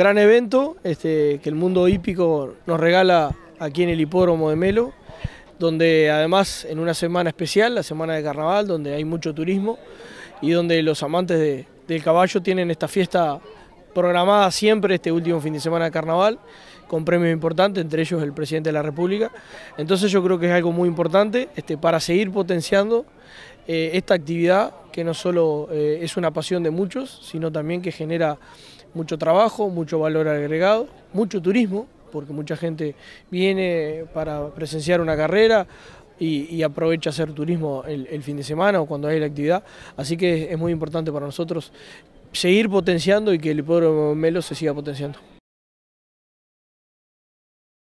gran evento este, que el mundo hípico nos regala aquí en el hipódromo de Melo, donde además en una semana especial, la semana de carnaval, donde hay mucho turismo y donde los amantes del caballo tienen esta fiesta programada siempre este último fin de semana de carnaval, con premios importantes, entre ellos el presidente de la República. Entonces yo creo que es algo muy importante este, para seguir potenciando eh, esta actividad que no solo eh, es una pasión de muchos, sino también que genera mucho trabajo, mucho valor agregado, mucho turismo, porque mucha gente viene para presenciar una carrera y, aprovecha hacer turismo el, fin de semana o cuando hay la actividad. Así que es muy importante para nosotros seguir potenciando y que el pueblo Melo se siga potenciando.